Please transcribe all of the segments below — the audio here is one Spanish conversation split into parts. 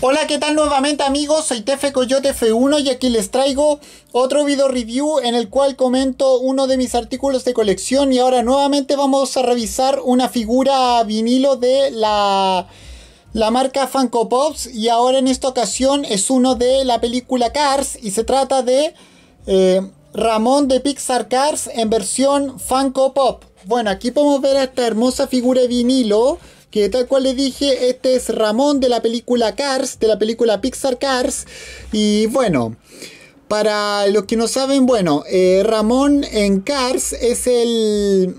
Hola, ¿qué tal nuevamente amigos? Soy Tefe Coyote F1 y aquí les traigo otro video review en el cual comento uno de mis artículos de colección y ahora nuevamente vamos a revisar una figura vinilo de la, la marca Funko Pops y ahora en esta ocasión es uno de la película Cars y se trata de eh, Ramón de Pixar Cars en versión Funko Pop. Bueno, aquí podemos ver esta hermosa figura de vinilo que tal cual le dije, este es Ramón de la película Cars, de la película Pixar Cars. Y bueno, para los que no saben, bueno, eh, Ramón en Cars es el...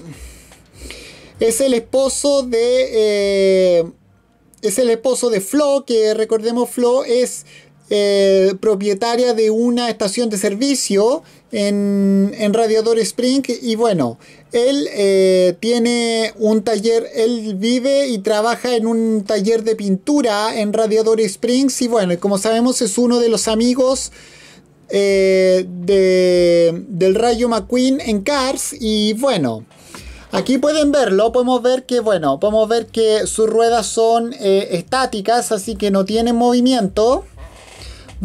Es el esposo de... Eh, es el esposo de Flo, que recordemos Flo es eh, propietaria de una estación de servicio en, Radiador Spring y bueno, él eh, tiene un taller, él vive y trabaja en un taller de pintura en Radiador Springs y bueno, como sabemos es uno de los amigos eh, del Rayo McQueen en Cars y bueno. Aquí pueden verlo, podemos ver que bueno, podemos ver que sus ruedas son estáticas, así que no tienen movimiento.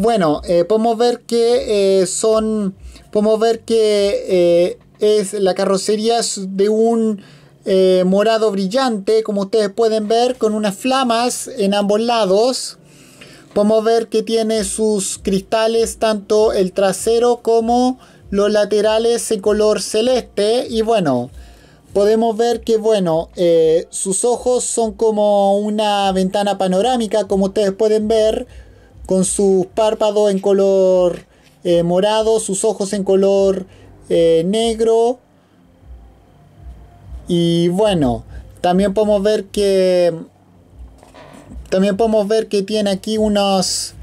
Bueno, eh, podemos ver que eh, son. Podemos ver que eh, es la carrocería de un morado brillante, como ustedes pueden ver, con unas flamas en ambos lados. Podemos ver que tiene sus cristales, tanto el trasero como los laterales en color celeste. Y bueno, podemos ver que bueno, sus ojos son como una ventana panorámica, como ustedes pueden ver con sus párpados en color eh, morado, sus ojos en color eh, negro. Y bueno, también podemos ver que también podemos ver que tiene aquí unos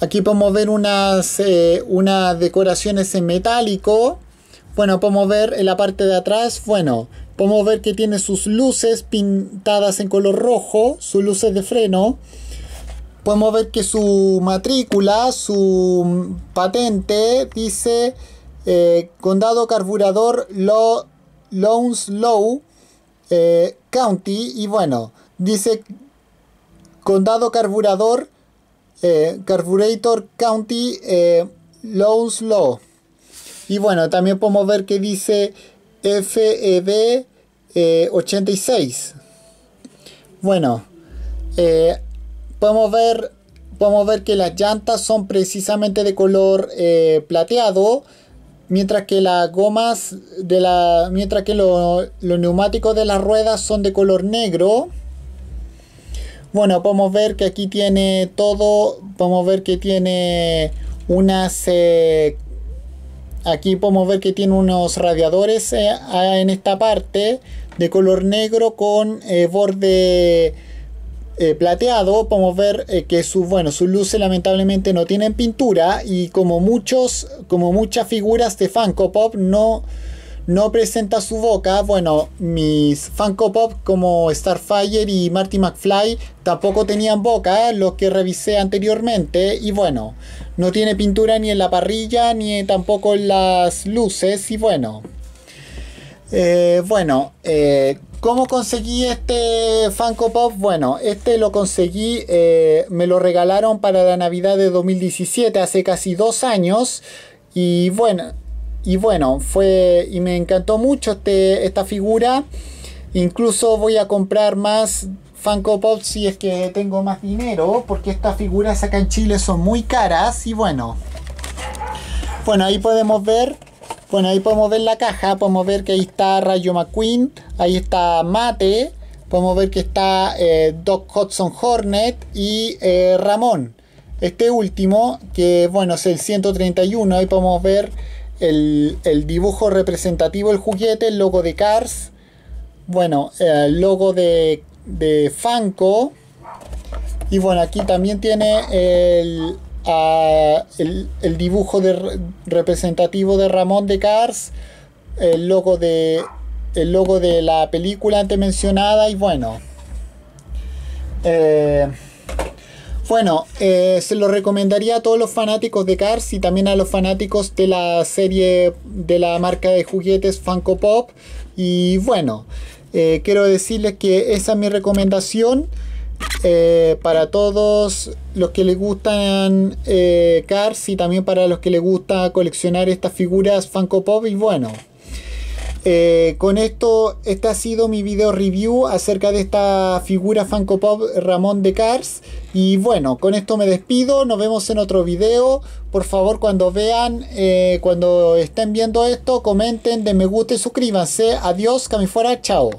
aquí podemos ver unas eh, unas decoraciones en metálico. Bueno, podemos ver en la parte de atrás, bueno, podemos ver que tiene sus luces pintadas en color rojo, sus luces de freno podemos ver que su matrícula, su patente dice eh, Condado Carburador Lo, Low eh, County y bueno, dice Condado Carburador eh, Carburator County Low Y bueno, también podemos ver que dice FEB 86. Bueno, eh, podemos ver, podemos ver que las llantas son precisamente de color eh, plateado, mientras que las gomas de la, mientras que los neumáticos de las ruedas son de color negro. Bueno, podemos ver que aquí tiene todo, podemos ver que tiene unas eh, aquí podemos ver que tiene unos radiadores eh, en esta parte de color negro con borde eh, plateado podemos ver eh, que sus bueno sus luces lamentablemente no tienen pintura y como muchos como muchas figuras de Funko Pop no no presenta su boca bueno mis Funko Pop como Starfire y Marty McFly tampoco tenían boca Lo que revisé anteriormente y bueno no tiene pintura ni en la parrilla ni tampoco en las luces y bueno eh, bueno ¿Cómo conseguí este Funko Pop? Bueno, este lo conseguí, eh, me lo regalaron para la Navidad de 2017, hace casi dos años. Y bueno, y bueno, fue. Y me encantó mucho este, esta figura. Incluso voy a comprar más Funko Pop si es que tengo más dinero, porque estas figuras acá en Chile son muy caras. Y bueno, bueno, ahí podemos ver bueno, ahí podemos ver la caja, podemos ver que ahí está Rayo McQueen, ahí está Mate, podemos ver que está eh, Doc Hudson Hornet y eh, Ramón. Este último, que bueno, es el 131, ahí podemos ver el, dibujo representativo el juguete, el logo de Cars, bueno, el logo de, de Funko. Y bueno, aquí también tiene el, a el, dibujo representativo de Ramón de Cars, el logo de, el logo de la película antes mencionada y bueno. Eh, bueno, eh, se lo recomendaría a todos los fanáticos de Cars y también a los fanáticos de la serie de la marca de juguetes Funko Pop. Y bueno, eh, quiero decirles que esa es mi recomendación. Eh, para todos los que les gustan eh, Cars y también para los que les gusta coleccionar estas figuras Funko Pop y bueno. Eh, con esto, este ha sido mi video review acerca de esta figura Funko Pop Ramón de Cars. Y bueno, con esto me despido, nos vemos en otro video. Por favor, cuando vean, cuando estén viendo esto, comenten, den me gusta y suscríbanse. Adiós, Cami fuera, chao.